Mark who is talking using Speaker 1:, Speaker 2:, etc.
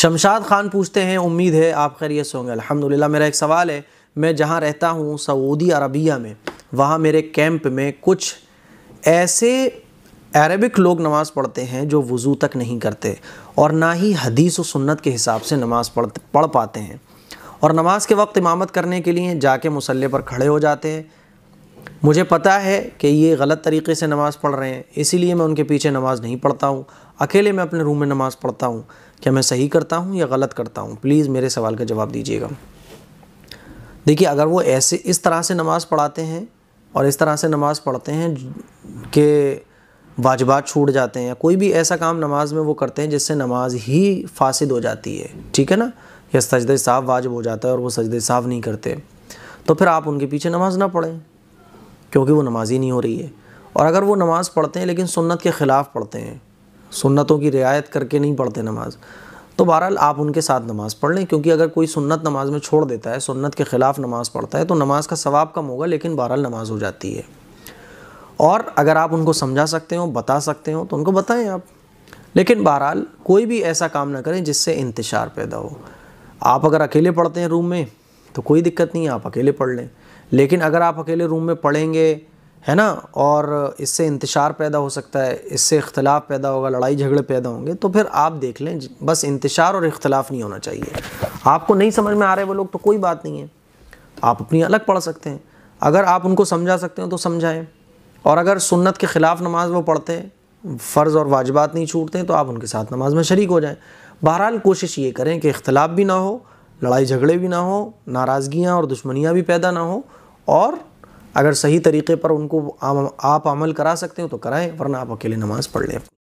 Speaker 1: शमशाद खान पूछते हैं उम्मीद है आप खैरियत से होंगे अल्हम्दुलिल्लाह मेरा एक सवाल है मैं जहाँ रहता हूँ सऊदी अरबिया में वहाँ मेरे कैंप में कुछ ऐसे अरबिक लोग नमाज़ पढ़ते हैं जो वज़ू तक नहीं करते और ना ही हदीस व सुन्नत के हिसाब से नमाज़ पढ़ पढ़ पाते हैं और नमाज के वक्त इमामत करने के लिए जाके मुसल्ले पर खड़े हो जाते हैं मुझे पता है कि ये गलत तरीके से नमाज़ पढ़ रहे हैं इसीलिए मैं उनके पीछे नमाज़ नहीं पढ़ता हूँ अकेले मैं अपने रूम में नमाज़ पढ़ता हूँ क्या मैं सही करता हूँ या गलत करता हूँ प्लीज़ मेरे सवाल का जवाब दीजिएगा देखिए अगर वो ऐसे इस तरह से नमाज़ पढ़ाते हैं और इस तरह से नमाज़ पढ़ते हैं कि वाजबात छूट जाते हैं कोई भी ऐसा काम नमाज में वो करते हैं जिससे नमाज ही फासिद हो जाती है ठीक है ना या सजद साफ़ वाजब हो जाता है और वो सजद साफ़ नहीं करते तो फिर आप उनके पीछे नमाज ना पढ़ें क्योंकि वो नमाज ही नहीं हो रही है और अगर वो नमाज़ पढ़ते हैं लेकिन सुन्नत के ख़िलाफ़ पढ़ते हैं सुन्नतों की रियायत करके नहीं पढ़ते नमाज़ तो बहरहाल आप उनके साथ नमाज़ पढ़ लें क्योंकि अगर कोई सुन्नत नमाज में छोड़ देता है सुन्नत के ख़िलाफ़ नमाज़ पढ़ता है तो नमाज़ का सवाब कम होगा लेकिन बहरहाल नमाज़ हो जाती है और अगर आप उनको समझा सकते हो बता सकते हो तो उनको बताएं आप लेकिन बहरहाल कोई भी ऐसा काम ना करें जिससे इंतशार पैदा हो आप अगर अकेले पढ़ते हैं रूम में तो कोई दिक्कत नहीं है आप अकेले पढ़ लें लेकिन अगर आप अकेले रूम में पढ़ेंगे है ना और इससे इंतशार पैदा हो सकता है इससे इख्तलाफ पैदा होगा लड़ाई झगड़े पैदा होंगे तो फिर आप देख लें बस इंतशार और इख्तलाफ नहीं होना चाहिए आपको नहीं समझ में आ रहे वो लोग तो कोई बात नहीं है आप अपनी अलग पढ़ सकते हैं अगर आप उनको समझा सकते हो तो समझाएं और अगर सुन्नत के ख़िलाफ़ नमाज वो पढ़ते हैं फ़र्ज़ और वाजबात नहीं छूटते तो आप उनके साथ नमाज में शरीक हो जाएँ बहरहाल कोशिश ये करें कि इख्तलाफ भी ना हो लड़ाई झगड़े भी ना हो नाराज़गियाँ और दुश्मनियाँ भी पैदा ना हो और अगर सही तरीके पर उनको आप अमल करा सकते हो तो कराएं वरना आप अकेले नमाज़ पढ़ लें